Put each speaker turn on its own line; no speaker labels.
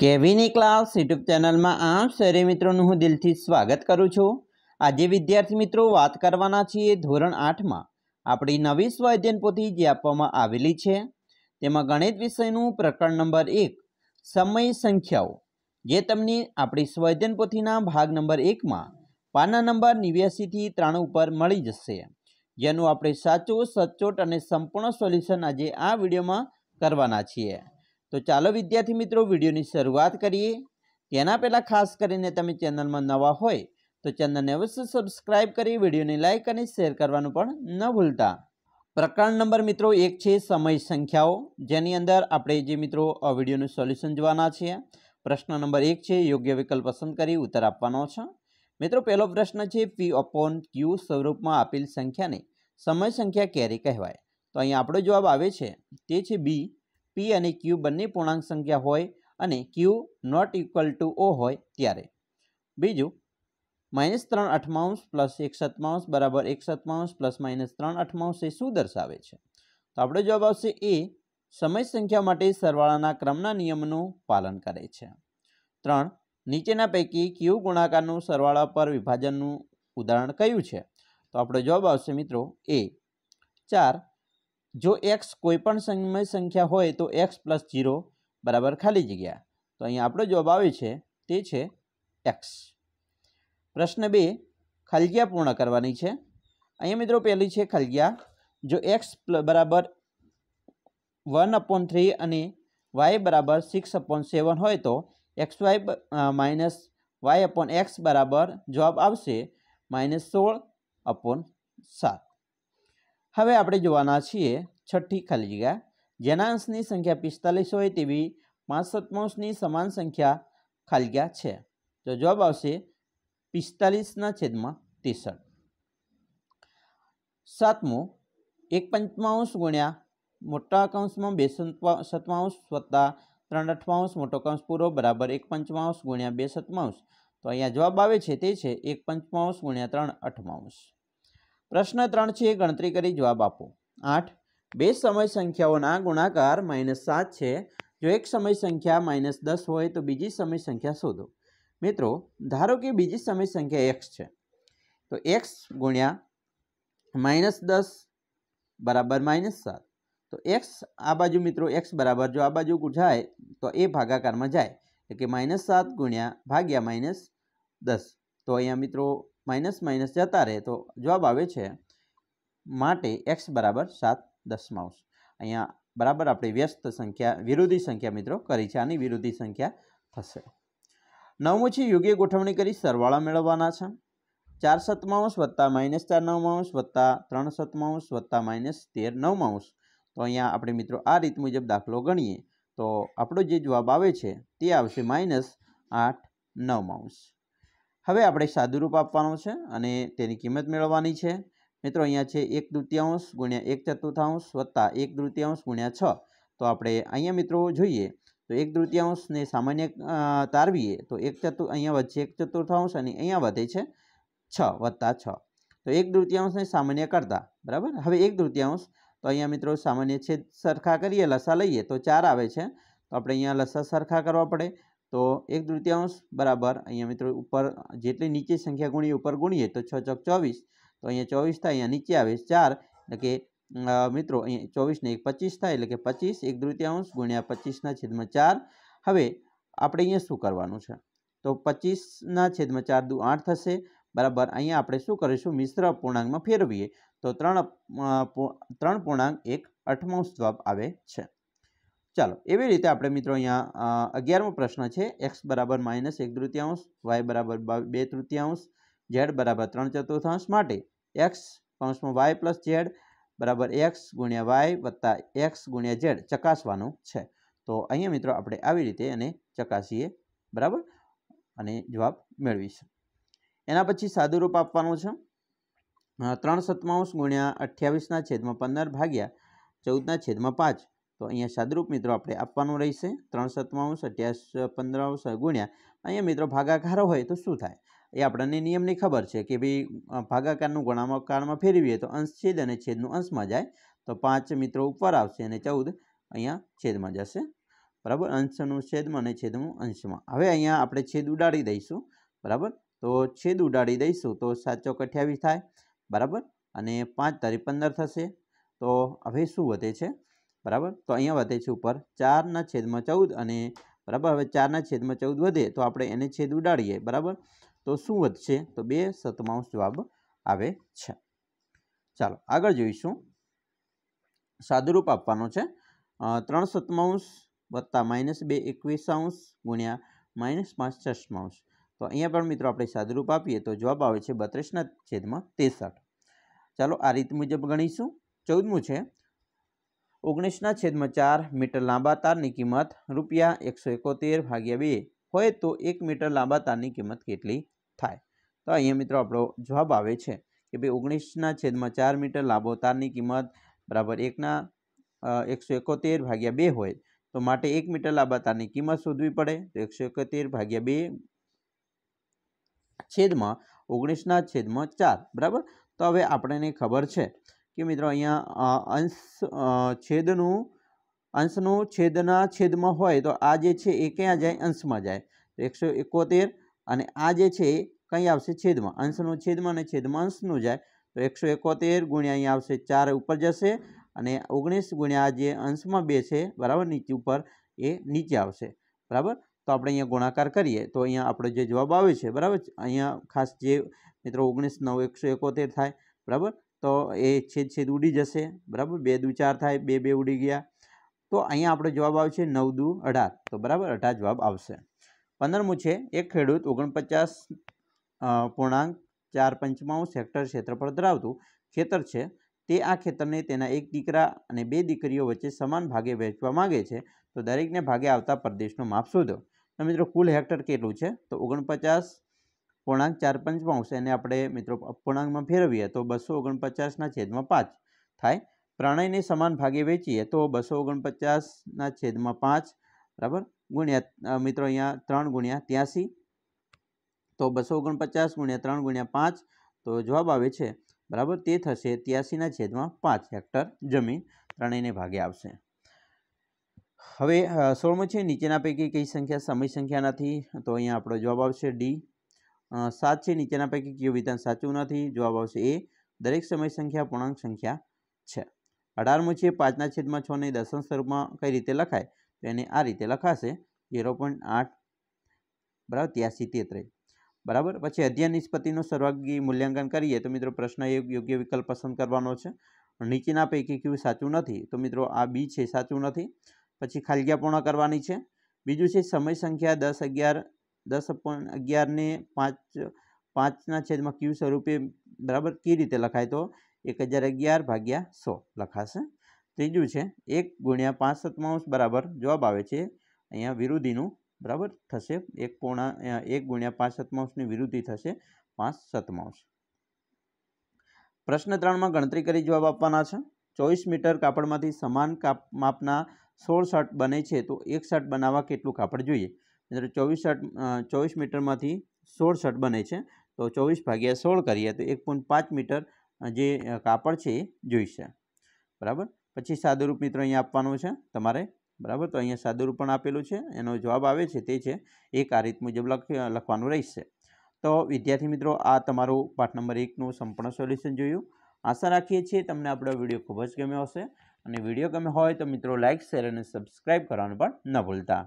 કેવીની class YouTube ચેનલમાં આપ શહેરી મિત્રોનું હું દિલથી સ્વાગત કરું છું આજે વિદ્યાર્થી મિત્રો વાત કરવાના છીએ ધોરણ આઠમાં આપણી નવી સ્વાધ્યન પોથી જે આપવામાં આવેલી છે તેમાં ગણિત વિષયનું પ્રકરણ નંબર એક સમય સંખ્યાઓ જે તમને આપણી સ્વાધ્યન પોથીના ભાગ નંબર એકમાં પાના નંબર નેવ્યાસીથી ત્રાણ ઉપર મળી જશે જેનું આપણે સાચું સચોટ અને સંપૂર્ણ સોલ્યુશન આજે આ વિડીયોમાં કરવાના છીએ તો ચાલો વિદ્યાર્થી મિત્રો વિડીયોની શરૂઆત કરીએ તેના પહેલાં ખાસ કરીને તમે ચેનલમાં નવા હોય તો ચેનલને અવશ્ય સબસ્ક્રાઇબ કરી વિડીયોને લાઇક અને શેર કરવાનું પણ ન ભૂલતા પ્રકરણ નંબર મિત્રો એક છે સમય સંખ્યાઓ જેની અંદર આપણે જે મિત્રો આ વિડીયોનું સોલ્યુશન જોવાના છીએ પ્રશ્ન નંબર એક છે યોગ્ય વિકલ્પ પસંદ કરી ઉત્તર આપવાનો છે મિત્રો પહેલો પ્રશ્ન છે પી અપોન ક્યુ સ્વરૂપમાં આપેલ સંખ્યાને સમય સંખ્યા ક્યારે કહેવાય તો અહીં આપણો જવાબ આવે છે તે છે બી પી અને ક્યુ બંને પૂર્ણાંક સંખ્યા હોય અને q not equal to O હોય ત્યારે બીજું માઇનસ ત્રણ અઠમાઉન્સ પ્લસ એક સત્માઉન્સ બરાબર એક સત્માઉન્સ પ્લસ માઇનસ ત્રણ અઠમાઉન્સ એ શું દર્શાવે છે તો આપણો જવાબ આવશે એ સમય સંખ્યા માટે સરવાળાના ક્રમના નિયમનું પાલન કરે છે ત્રણ નીચેના પૈકી ક્યુ ગુણાકારનું સરવાળા પર વિભાજનનું ઉદાહરણ કયું છે તો આપણો જવાબ આવશે મિત્રો એ ચાર જો એક્સ કોઈ પણ સમય સંખ્યા હોય તો એક્સ પ્લસ જીરો બરાબર ખાલી જગ્યા તો અહીં આપણો જવાબ આવે છે તે છે એક્સ પ્રશ્ન બે ખાલગ્યા પૂર્ણ કરવાની છે અહીંયા મિત્રો પહેલી છે ખાલગ્યા જો એક્સ બરાબર વન અપોન થ્રી અને વાય બરાબર સિક્સ અપોન સેવન હોય તો x y minus y upon x બરાબર જવાબ આવશે માઇનસ સોળ અપોન સાત હવે આપણે જોવાના છીએ છઠ્ઠી ખાલી જગ્યા જેના અંશની સંખ્યા પિસ્તાલીસ હોય તેવી પાંચ સત્માંશની સમાન સંખ્યા ખાલી જગ્યા છે તો જવાબ આવશે પિસ્તાલીસના છેદમાં ત્રેસઠ સાતમું એક પંચમાંશ ગુણ્યા મોટા અકાંશમાં બે સત્માંશ વત્તા ત્રણ અઠમાંશ મોટો અકાંશ પૂરો બરાબર એક પંચમાંશ ગુણ્યા બે સત્માંશ તો અહીંયા જવાબ આવે છે તે છે એક પંચમાંશ ગુણ્યા ત્રણ અઠમાંશ પ્રશ્ન ત્રણ છે ગણતરી કરી જવાબ આપો આઠ બે સમય સંખ્યાઓના ગુણાકાર માઇનસ સાત છે જો એક સમય સંખ્યા માઇનસ દસ હોય તો બીજી સમય સંખ્યા શોધો મિત્રો ધારો કે બીજી સમય સંખ્યા એક્સ છે તો એક્સ ગુણ્યા માઇનસ દસ બરાબર માઇનસ સાત તો એક્સ આ બાજુ મિત્રો એક્સ બરાબર જો આ બાજુ જાય તો એ ભાગાકારમાં જાય એટલે કે માઇનસ સાત ગુણ્યા ભાગ્યા માઇનસ દસ તો અહીંયા મિત્રો માઇનસ માઇનસ જતા રહે તો જવાબ આવે છે માટે એક્સ બરાબર સાત દસમાંશ અહીંયા બરાબર આપણે વ્યસ્ત સંખ્યા વિરોધી સંખ્યા મિત્રો કરી છે આની વિરોધી સંખ્યા થશે નવમું છે યોગ્ય ગોઠવણી કરી સરવાળા મેળવવાના છે ચાર સત્તાવંશ વત્તા માઇનસ ચાર નવમાંશ વત્તા ત્રણ સત્તાવંશ વત્તા માઇનસ તેર નવમાંશ તો અહીંયા આપણે મિત્રો આ રીત મુજબ દાખલો ગણીએ તો આપણો જે જવાબ આવે છે તે આવશે માઇનસ આઠ નવમાંશ હવે આપણે સાદુરૂપ આપવાનું છે અને તેની કિંમત મેળવવાની છે મિત્રો અહીંયા છે એક દૃત્યાંશ ગુણ્યા એક ચતુર્થાંશ વત્તા એક દૃત્યાંશ ગુણ્યા છ તો આપણે અહીંયા મિત્રો જોઈએ તો એક દૃત્યાંશને સામાન્ય તારવીએ તો એક ચતુ અહીંયા વધશે એક ચતુર્થાંશ અને અહીંયા વધે છે છ વત્તા છ તો એક દૃત્યાંશને સામાન્ય કરતા બરાબર હવે એક દૃત્યાંશ તો અહીંયા મિત્રો સામાન્ય છેદ સરખા કરીએ લસા લઈએ તો ચાર આવે છે તો આપણે અહીંયા લસા સરખા કરવા પડે તો એક તૃતીયાંશ બરાબર અહીંયા મિત્રો ઉપર જેટલી નીચે સંખ્યા ગુણીએ ઉપર ગુણીએ તો છ ચોક ચોવીસ તો અહીંયા ચોવીસ થાય અહીંયા નીચે આવે ચાર એટલે કે મિત્રો અહીંયા ચોવીસને એક પચીસ થાય એટલે કે પચીસ એક તૃતીયાંશ ગુણ્યા પચીસના છેદમાં ચાર હવે આપણે અહીંયા શું કરવાનું છે તો પચીસના છેદમાં ચાર દુ આઠ થશે બરાબર અહીંયા આપણે શું કરીશું મિશ્ર પૂર્ણાંકમાં ફેરવીએ તો ત્રણ ત્રણ પૂર્ણાંક એક અઠમાંશ જવાબ આવે છે ચાલો એવી રીતે આપણે મિત્રો અહીંયા અગિયારમો પ્રશ્ન છે એક્સ બરાબર માઇનસ એક તૃતીયાંશ વાય બરાબર બે તૃતીયાંશ ઝેડ બરાબર ત્રણ ચતુર્થાંશ માટે એક્સ કૌંસમાં વાય પ્લસ ઝેડ બરાબર એક્સ ગુણ્યા વાય વત્તા એક્સ ગુણ્યા ઝેડ ચકાસવાનું છે તો અહીંયા મિત્રો આપણે આવી રીતે એને ચકાસીએ બરાબર અને જવાબ મેળવીશું એના પછી સાદુરૂપ આપવાનું છે ત્રણ સત્માંશ ગુણ્યા અઠ્યાવીસના છેદમાં પંદર ભાગ્યા ચૌદના છેદમાં પાંચ તો અહીંયા સાદરૂપ મિત્રો આપણે આપવાનું રહેશે ત્રણ સત્તાવન અઠ્યાસ પંદરાવસ ગુણ્યા અહીંયા મિત્રો ભાગાકાર હોય તો શું થાય એ આપણને નિયમની ખબર છે કે ભાઈ ભાગાકારનું ગુણાકારમાં ફેરવીએ તો અંશ છેદ અને છેદનું અંશમાં જાય તો પાંચ મિત્રો ઉપર આવશે અને ચૌદ અહીંયા છેદમાં જશે બરાબર અંશનું છેદમાં અને છેદનું અંશમાં હવે અહીંયા આપણે છેદ ઉડાડી દઈશું બરાબર તો છેદ ઉડાડી દઈશું તો સાત ચોક અઠ્યાવીસ થાય બરાબર અને પાંચ તારીખ પંદર થશે તો હવે શું વધે છે બરાબર તો અહીંયા વધે છે ઉપર ચારના છેદમાં ચૌદ અને બરાબર હવે ચારના છેદમાં ચૌદ વધે તો આપણે એને છેદ ઉડાડીએ બરાબર તો શું વધશે તો બે સતમાંશ જવાબ આવે છે ચાલો આગળ જોઈશું સાદુરૂપ આપવાનો છે ત્રણ સતમાંશ વત્તા માઇનસ બે એકવીસાંશ ગુણ્યા માઇનસ પાંચ છસમાંશ તો અહીંયા પણ મિત્રો આપણે સાદુરૂપ આપીએ તો જવાબ આવે છે બત્રીસના છેદમાં ત્રેસઠ ચાલો આ રીત મુજબ ગણીશું ચૌદમું છે ઓગણીસના છેદમાં ચાર મીટર લાંબા તારની કિંમત રૂપિયા એકસો એકોતેર ભાગ્યા બે હોય તો એક મીટર લાંબા તારની કિંમત કેટલી થાય તો અહીંયા મિત્રો આપણો જવાબ આવે છે કે ભાઈ ઓગણીસના છેદમાં ચાર મીટર લાંબો તારની કિંમત બરાબર એકના એકસો એકોતેર ભાગ્યા બે હોય તો માટે એક મીટર લાંબા તારની કિંમત શોધવી પડે તો એકસો એકોતેર ભાગ્યા બે છેદમાં ઓગણીસના છેદમાં ચાર બરાબર તો હવે આપણને ખબર છે કે મિત્રો અહીંયા અંશ છેદનું અંશનું છેદના છેદમાં હોય તો આ જે છે એ ક્યાં જાય અંશમાં જાય એકસો એકોતેર અને આ જે છે એ કંઈ આવશે છેદમાં અંશનું છેદમાં અને છેદમાં અંશનું જાય તો એકસો એકોતેર ગુણ્યા અહીંયા આવશે ચાર ઉપર જશે અને ઓગણીસ ગુણ્યા જે અંશમાં બે છે બરાબર નીચે ઉપર એ નીચે આવશે બરાબર તો આપણે અહીંયા ગુણાકાર કરીએ તો અહીંયા આપણો જે જવાબ આવે છે બરાબર અહીંયા ખાસ જે મિત્રો ઓગણીસ નવ એકસો એકોતેર થાય બરાબર તો એ છેદ છેદ ઉડી જશે બરાબર બે દુ ચાર થાય બે બે ઉડી ગયા તો અહીંયા આપણો જવાબ આવશે નવ દુ અઢાર તો બરાબર અઢાર જવાબ આવશે પંદરમું છે એક ખેડૂત ઓગણપચાસ પૂર્ણાંક ચાર પંચમાણું સેક્ટર ક્ષેત્રફળ ધરાવતું ખેતર છે તે આ ખેતરને તેના એક દીકરા અને બે દીકરીઓ વચ્ચે સમાન ભાગે વહેંચવા માગે છે તો દરેકને ભાગે આવતા પરદેશનો માપ શોધો તો મિત્રો કુલ હેક્ટર કેટલું છે તો ઓગણપચાસ પૂર્ણાંક ચાર પંચમાંશ એને આપણે મિત્રો અપૂર્ણાંકમાં ફેરવીએ તો બસો ઓગણપચાસના છેદમાં પાંચ થાય પ્રણયને સમાન ભાગે વેચીએ તો બસો ઓગણપચાસના છેદમાં પાંચ બરાબર ગુણ્યા મિત્રો અહીંયા ત્રણ ગુણ્યા ત્યાંસી તો બસો ઓગણપચાસ ગુણ્યા ત્રણ ગુણ્યા પાંચ તો જવાબ આવે છે બરાબર તે થશે ત્યાસીના છેદમાં પાંચ હેક્ટર જમીન ત્રણેયને ભાગે આવશે હવે સોળમું છે નીચેના પૈકી કઈ સંખ્યા સમય સંખ્યા નથી તો અહીંયા આપણો જવાબ આવશે ડી સાત છે નીચેના પૈકી કયું વિધાન સાચું નથી જવાબ આવશે એ દરેક સમય સંખ્યા પૂર્ણાંક સંખ્યા છે અઢારમું છે પાંચના છેદમાં છ ને દસમ સ્વરૂપમાં કઈ રીતે લખાય તો એને આ રીતે લખાશે ઝીરો પોઈન્ટ આઠ બરાબર ત્યાસી તેત્રીસ બરાબર પછી અધ્યયન નિષ્પત્તિનું સર્વાંગી મૂલ્યાંકન કરીએ તો મિત્રો પ્રશ્ન યોગ્ય વિકલ્પ પસંદ કરવાનો છે નીચેના પૈકી કયું સાચું નથી તો મિત્રો આ બી છે સાચું નથી પછી ખાલગ્યા પૂર્ણ કરવાની છે બીજું છે સમય સંખ્યા દસ અગિયાર દસ અપોન અગિયારને પાંચ પાંચના છેદમાં ક્યુ સ્વરૂપે બરાબર કઈ રીતે લખાય તો એક હજાર અગિયાર ભાગ્યા સો લખાશે ત્રીજું છે એક ગુણ્યા પાંચ સતમાંશ બરાબર જવાબ આવે છે અહીંયા વિરુદ્ધિનું બરાબર થશે એક પૂર્ણા એક ગુણ્યા પાંચ સતમાંશની વિરુદ્ધિ થશે પાંચ સતમાંશ પ્રશ્ન ત્રણમાં ગણતરી કરી જવાબ આપવાના છે ચોવીસ મીટર કાપડમાંથી સમાન કાપ માપના સોળ શર્ટ બને છે તો એક શર્ટ બનાવવા કેટલું કાપડ જોઈએ ચોવીસ શટ ચોવીસ મીટરમાંથી સોળ શટ બને છે તો ચોવીસ ભાગ્યા સોળ કરીએ તો એક પોઈન્ટ પાંચ મીટર જે કાપડ છે એ જોઈશે બરાબર પછી સાદુરૂપ મિત્રો અહીંયા આપવાનું છે તમારે બરાબર તો અહીંયા સાદુરૂપ પણ આપેલું છે એનો જવાબ આવે છે તે છે એક આ રીત મુજબ લખવાનું રહેશે તો વિદ્યાર્થી મિત્રો આ તમારું પાઠ નંબર એકનું સંપૂર્ણ સોલ્યુશન જોયું આશા રાખીએ છીએ તમને આપણો વિડીયો ખૂબ જ ગમ્યો હશે અને વિડીયો ગમે હોય તો મિત્રો લાઇક શેર અને સબસ્ક્રાઈબ કરવાનું પણ ન ભૂલતા